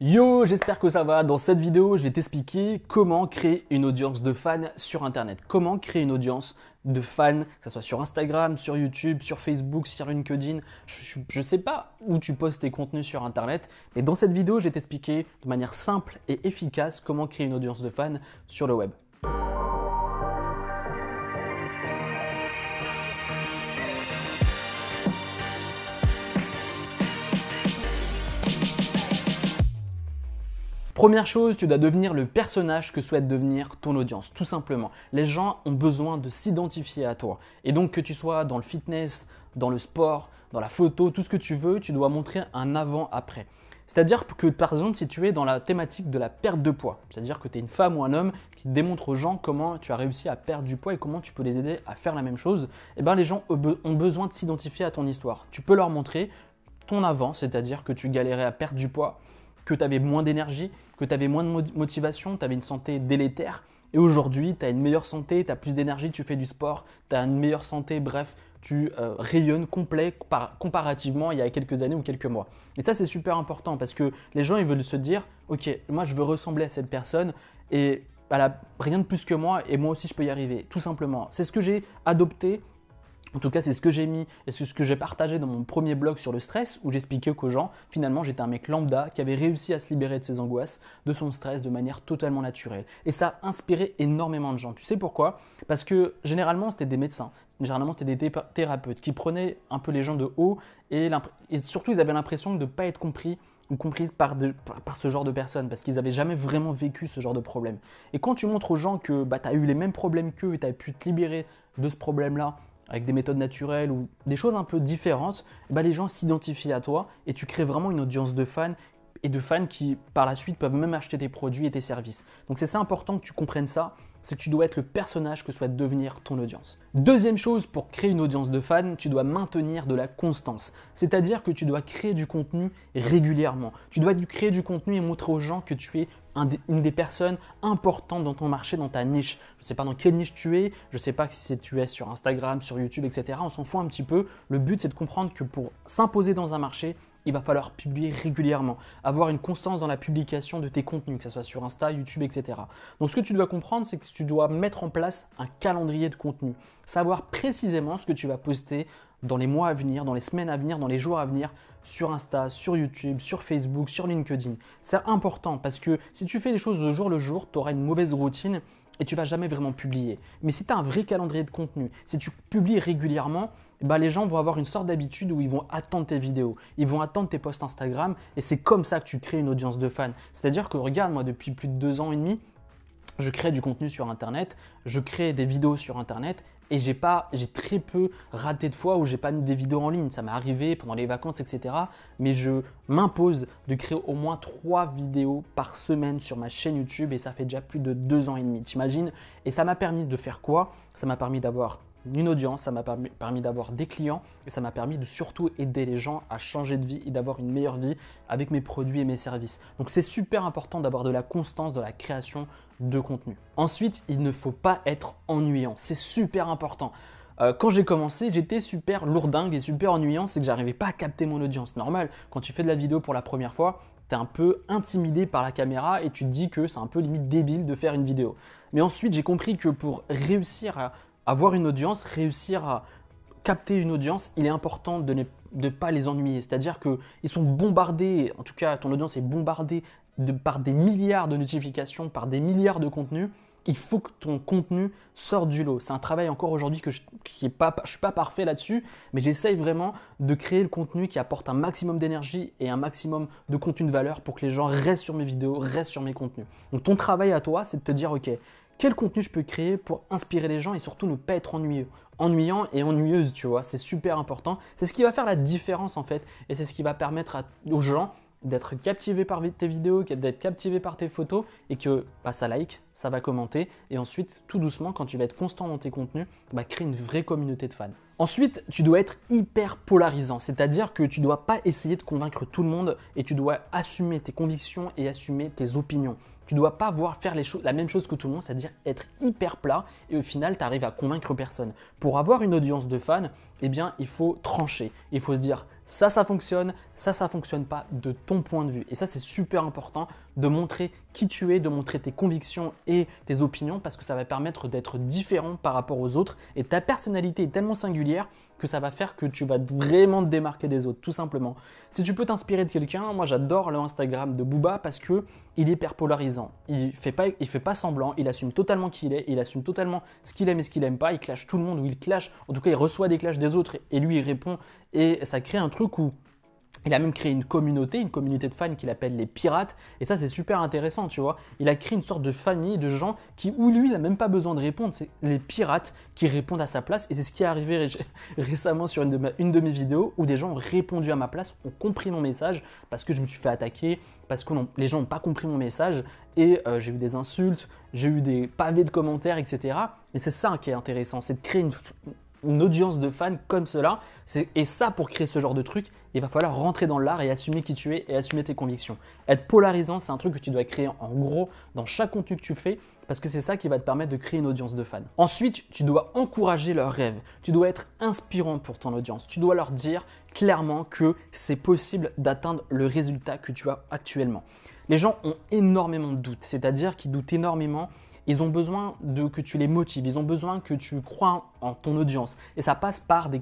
Yo, j'espère que ça va. Dans cette vidéo, je vais t'expliquer comment créer une audience de fans sur Internet. Comment créer une audience de fans, que ce soit sur Instagram, sur YouTube, sur Facebook, sur LinkedIn. Je ne sais pas où tu postes tes contenus sur Internet, mais dans cette vidéo, je vais t'expliquer de manière simple et efficace comment créer une audience de fans sur le web. Première chose, tu dois devenir le personnage que souhaite devenir ton audience, tout simplement. Les gens ont besoin de s'identifier à toi. Et donc que tu sois dans le fitness, dans le sport, dans la photo, tout ce que tu veux, tu dois montrer un avant-après. C'est-à-dire que par exemple, si tu es dans la thématique de la perte de poids, c'est-à-dire que tu es une femme ou un homme qui démontre aux gens comment tu as réussi à perdre du poids et comment tu peux les aider à faire la même chose, eh bien les gens ont besoin de s'identifier à ton histoire. Tu peux leur montrer ton avant, c'est-à-dire que tu galérais à perdre du poids, que tu avais moins d'énergie, que tu avais moins de motivation, tu avais une santé délétère. Et aujourd'hui, tu as une meilleure santé, tu as plus d'énergie, tu fais du sport, tu as une meilleure santé, bref, tu euh, rayonnes complet par, comparativement il y a quelques années ou quelques mois. Et ça, c'est super important parce que les gens, ils veulent se dire, ok, moi, je veux ressembler à cette personne et elle rien de plus que moi et moi aussi, je peux y arriver, tout simplement. C'est ce que j'ai adopté en tout cas, c'est ce que j'ai mis et ce que j'ai partagé dans mon premier blog sur le stress où j'expliquais qu'aux gens, finalement, j'étais un mec lambda qui avait réussi à se libérer de ses angoisses, de son stress de manière totalement naturelle. Et ça a inspiré énormément de gens. Tu sais pourquoi Parce que généralement, c'était des médecins, généralement, c'était des thérapeutes qui prenaient un peu les gens de haut et, surtout, ils avaient l'impression de ne pas être compris ou comprises par, par, ce genre de personnes, parce qu'ils n'avaient jamais vraiment vécu ce genre de problème. Et quand tu montres aux gens que bah, tu as eu les mêmes problèmes qu'eux et tu as pu te libérer de ce problème-là avec des méthodes naturelles ou des choses un peu différentes, eh ben, les gens s'identifient à toi et tu crées vraiment une audience de fans et de fans qui par la suite peuvent même acheter tes produits et tes services. Donc c'est ça important que tu comprennes ça c'est que tu dois être le personnage que souhaite devenir ton audience. Deuxième chose, pour créer une audience de fans, tu dois maintenir de la constance. C'est-à-dire que tu dois créer du contenu régulièrement. Tu dois créer du contenu et montrer aux gens que tu es une des personnes importantes dans ton marché, dans ta niche. Je ne sais pas dans quelle niche tu es, je ne sais pas si tu es sur Instagram, sur YouTube, etc. On s'en fout un petit peu. Le but, c'est de comprendre que pour s'imposer dans un marché, il va falloir publier régulièrement, avoir une constance dans la publication de tes contenus, que ce soit sur Insta, YouTube, etc. Donc ce que tu dois comprendre, c'est que tu dois mettre en place un calendrier de contenu, savoir précisément ce que tu vas poster dans les mois à venir, dans les semaines à venir, dans les jours à venir, sur Insta, sur YouTube, sur Facebook, sur LinkedIn. C'est important parce que si tu fais les choses de jour le jour, tu auras une mauvaise routine et tu vas jamais vraiment publier. Mais si tu as un vrai calendrier de contenu, si tu publies régulièrement, bah, les gens vont avoir une sorte d'habitude où ils vont attendre tes vidéos, ils vont attendre tes posts Instagram, et c'est comme ça que tu crées une audience de fans. C'est-à-dire que regarde, moi depuis plus de deux ans et demi, je crée du contenu sur Internet, je crée des vidéos sur Internet, et j'ai pas, j'ai très peu raté de fois où j'ai pas mis des vidéos en ligne. Ça m'est arrivé pendant les vacances, etc. Mais je m'impose de créer au moins trois vidéos par semaine sur ma chaîne YouTube et ça fait déjà plus de deux ans et demi. T'imagines Et ça m'a permis de faire quoi Ça m'a permis d'avoir une audience, ça m'a permis, d'avoir des clients et ça m'a permis de surtout aider les gens à changer de vie et d'avoir une meilleure vie avec mes produits et mes services. Donc c'est super important d'avoir de la constance dans la création de contenu. Ensuite, il ne faut pas être ennuyant, c'est super important euh, quand j'ai commencé, j'étais super lourdingue et super ennuyant, c'est que j'arrivais pas à capter mon audience. Normal, quand tu fais de la vidéo pour la première fois, tu es un peu intimidé par la caméra et tu te dis que c'est un peu limite débile de faire une vidéo. Mais ensuite, j'ai compris que pour réussir à avoir une audience, réussir à capter une audience, il est important de ne pas les ennuyer. C'est-à-dire qu'ils sont bombardés, en tout cas ton audience est bombardée par des milliards de notifications, par des milliards de contenus. Il faut que ton contenu sorte du lot. C'est un travail encore aujourd'hui que je ne pas, suis pas parfait là-dessus, mais j'essaye vraiment de créer le contenu qui apporte un maximum d'énergie et un maximum de contenu de valeur pour que les gens restent sur mes vidéos, restent sur mes contenus. Donc ton travail à toi, c'est de te dire, ok, quel contenu je peux créer pour inspirer les gens et surtout ne pas être ennuyeux. Ennuyant et ennuyeuse, tu vois, c'est super important. C'est ce qui va faire la différence en fait et c'est ce qui va permettre aux gens d'être captivé par tes vidéos, d'être captivé par tes photos et que bah, ça like, ça va commenter et ensuite tout doucement quand tu vas être constant dans tes contenus, bah, crée une vraie communauté de fans. Ensuite, tu dois être hyper polarisant, c'est-à-dire que tu ne dois pas essayer de convaincre tout le monde et tu dois assumer tes convictions et assumer tes opinions. Tu dois pas voir faire la même chose que tout le monde, c'est-à-dire être hyper plat et au final tu arrives à convaincre personne. Pour avoir une audience de fans, eh bien il faut trancher, il faut se dire ça, ça fonctionne, ça, ça fonctionne pas de ton point de vue. Et ça, c'est super important de montrer qui tu es, de montrer tes convictions et tes opinions parce que ça va permettre d'être différent par rapport aux autres. Et ta personnalité est tellement singulière que ça va faire que tu vas vraiment te démarquer des autres, tout simplement. Si tu peux t'inspirer de quelqu'un, moi j'adore le Instagram de Booba parce que il est hyper polarisant. Il fait pas, il fait pas semblant, il assume totalement qui il est, il assume totalement ce qu'il aime et ce qu'il aime pas. Il clash tout le monde ou il clash, en tout cas il reçoit des clashs des autres et lui il répond et ça crée un truc où il a même créé une communauté, une communauté de fans qu'il appelle les pirates. Et ça, c'est super intéressant, tu vois. Il a créé une sorte de famille de gens qui, où lui, il n'a même pas besoin de répondre. C'est les pirates qui répondent à sa place. Et c'est ce qui est arrivé récemment sur une de, mes vidéos où des gens ont répondu à ma place, ont compris mon message parce que je me suis fait attaquer, parce que les gens n'ont pas compris mon message. Et euh, j'ai eu des insultes, j'ai eu des pavés de commentaires, etc. Et c'est ça qui est intéressant, c'est de créer une, une audience de fans comme cela. Et ça, pour créer ce genre de truc, il va falloir rentrer dans l'art et assumer qui tu es et assumer tes convictions. Être polarisant, c'est un truc que tu dois créer en gros dans chaque contenu que tu fais parce que c'est ça qui va te permettre de créer une audience de fans. Ensuite, tu dois encourager leurs rêves. Tu dois être inspirant pour ton audience. Tu dois leur dire clairement que c'est possible d'atteindre le résultat que tu as actuellement. Les gens ont énormément de doutes, c'est-à-dire qu'ils doutent énormément ils ont besoin de, que tu les motives, ils ont besoin que tu crois en ton audience. Et ça passe par des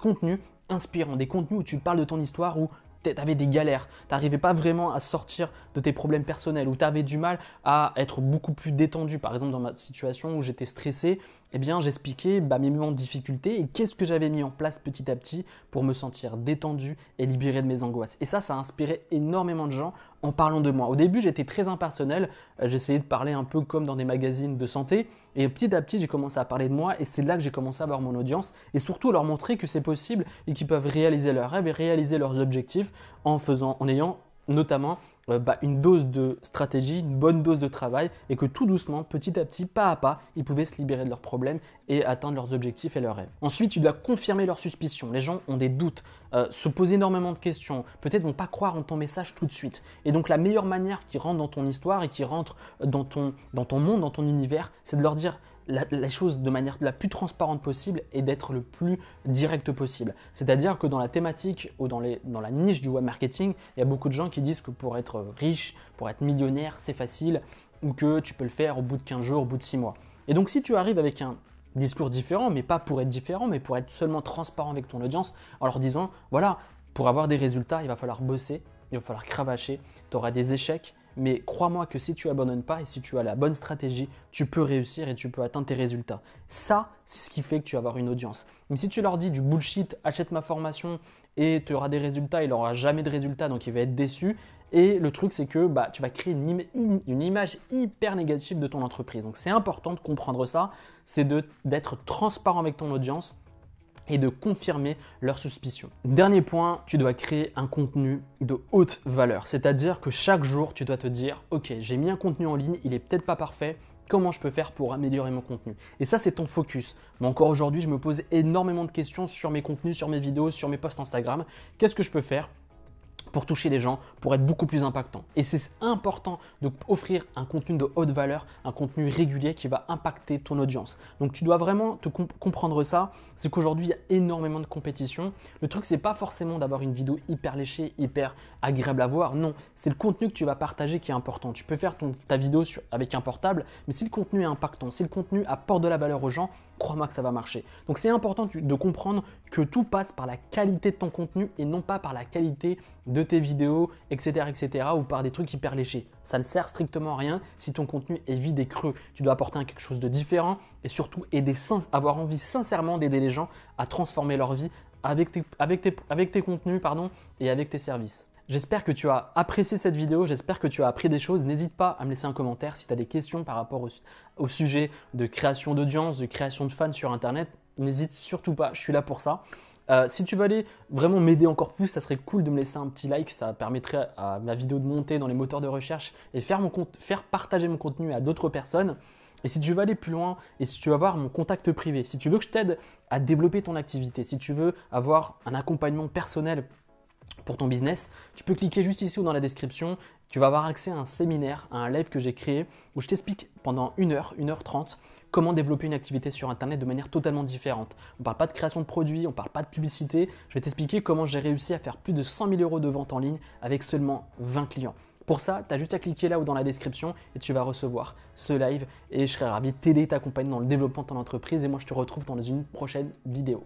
contenus inspirants, des contenus où tu parles de ton histoire, où tu avais des galères, tu n'arrivais pas vraiment à sortir de tes problèmes personnels, ou avais du mal à être beaucoup plus détendu. Par exemple, dans ma situation où j'étais stressé, eh bien, j'expliquais bah, mes moments de difficulté et qu'est-ce que j'avais mis en place petit à petit pour me sentir détendu et libéré de mes angoisses. Et ça, ça a inspiré énormément de gens en parlant de moi. Au début, j'étais très impersonnel, euh, j'essayais de parler un peu comme dans des magazines de santé, et petit à petit, j'ai commencé à parler de moi, et c'est là que j'ai commencé à avoir mon audience, et surtout leur montrer que c'est possible et qu'ils peuvent réaliser leurs rêves et réaliser leurs objectifs en faisant, en ayant notamment euh, bah, une dose de stratégie, une bonne dose de travail, et que tout doucement, petit à petit, pas à pas, ils pouvaient se libérer de leurs problèmes et atteindre leurs objectifs et leurs rêves. Ensuite, tu dois confirmer leurs suspicions. Les gens ont des doutes, euh, se posent énormément de questions, peut-être vont pas croire en ton message tout de suite. Et donc la meilleure manière qui rentre dans ton histoire et qui rentre euh, dans ton, dans ton monde, dans ton univers, c'est de leur dire la, chose de manière la plus transparente possible et d'être le plus direct possible. C'est-à-dire que dans la thématique ou dans, dans la niche du web marketing, il y a beaucoup de gens qui disent que pour être riche, pour être millionnaire, c'est facile ou que tu peux le faire au bout de 15 jours, au bout de 6 mois. Et donc si tu arrives avec un discours différent, mais pas pour être différent, mais pour être seulement transparent avec ton audience en leur disant, voilà, pour avoir des résultats, il va falloir bosser, il va falloir cravacher, tu auras des échecs, mais crois-moi que si tu abandonnes pas et si tu as la bonne stratégie, tu peux réussir et tu peux atteindre tes résultats. Ça, c'est ce qui fait que tu vas avoir une audience. Mais si tu leur dis du bullshit, achète ma formation et tu auras des résultats, il n'aura jamais de résultats, donc il va être déçu. Et le truc, c'est que bah, tu vas créer une, une, image hyper négative de ton entreprise. Donc c'est important de comprendre ça, c'est d'être transparent avec ton audience et de confirmer leurs suspicions. Dernier point, tu dois créer un contenu de haute valeur, c'est-à-dire que chaque jour, tu dois te dire, ok, j'ai mis un contenu en ligne, il n'est peut-être pas parfait, comment je peux faire pour améliorer mon contenu. Et ça, c'est ton focus. Mais encore aujourd'hui, je me pose énormément de questions sur mes contenus, sur mes vidéos, sur mes posts Instagram. Qu'est-ce que je peux faire toucher les gens, pour être beaucoup plus impactant. Et c'est important offrir un contenu de haute valeur, un contenu régulier qui va impacter ton audience. Donc tu dois vraiment te comprendre ça, c'est qu'aujourd'hui il y a énormément de compétition. Le truc c'est pas forcément d'avoir une vidéo hyper léchée, hyper agréable à voir, non, c'est le contenu que tu vas partager qui est important. Tu peux faire ton, ta vidéo sur, avec un portable, mais si le contenu est impactant, si le contenu apporte de la valeur aux gens, crois-moi que ça va marcher. Donc c'est important de comprendre que tout passe par la qualité de ton contenu et non pas par la qualité de tes vidéos, etc., etc., ou par des trucs hyper léchés. Ça ne sert strictement à rien si ton contenu est vide et creux. Tu dois apporter quelque chose de différent et surtout avoir envie sincèrement d'aider les gens à transformer leur vie avec tes, contenus et avec tes services. J'espère que tu as apprécié cette vidéo, j'espère que tu as appris des choses. N'hésite pas à me laisser un commentaire si tu as des questions par rapport au, sujet de création d'audience, de création de fans sur Internet. N'hésite surtout pas, je suis là pour ça. Euh, si tu veux aller vraiment m'aider encore plus, ça serait cool de me laisser un petit like, ça permettrait à ma vidéo de monter dans les moteurs de recherche et faire, mon faire partager mon contenu à d'autres personnes. Et si tu veux aller plus loin, et si tu veux avoir mon contact privé, si tu veux que je t'aide à développer ton activité, si tu veux avoir un accompagnement personnel pour ton business, tu peux cliquer juste ici ou dans la description. Tu vas avoir accès à un séminaire, à un live que j'ai créé où je t'explique pendant 1 heure, 1 heure 30 comment développer une activité sur Internet de manière totalement différente. On ne parle pas de création de produits, on ne parle pas de publicité. Je vais t'expliquer comment j'ai réussi à faire plus de 100 000 euros de vente en ligne avec seulement 20 clients. Pour ça, tu as juste à cliquer là ou dans la description et tu vas recevoir ce live et je serai ravi de t'aider, t'accompagner dans le développement de ton entreprise et moi je te retrouve dans une prochaine vidéo.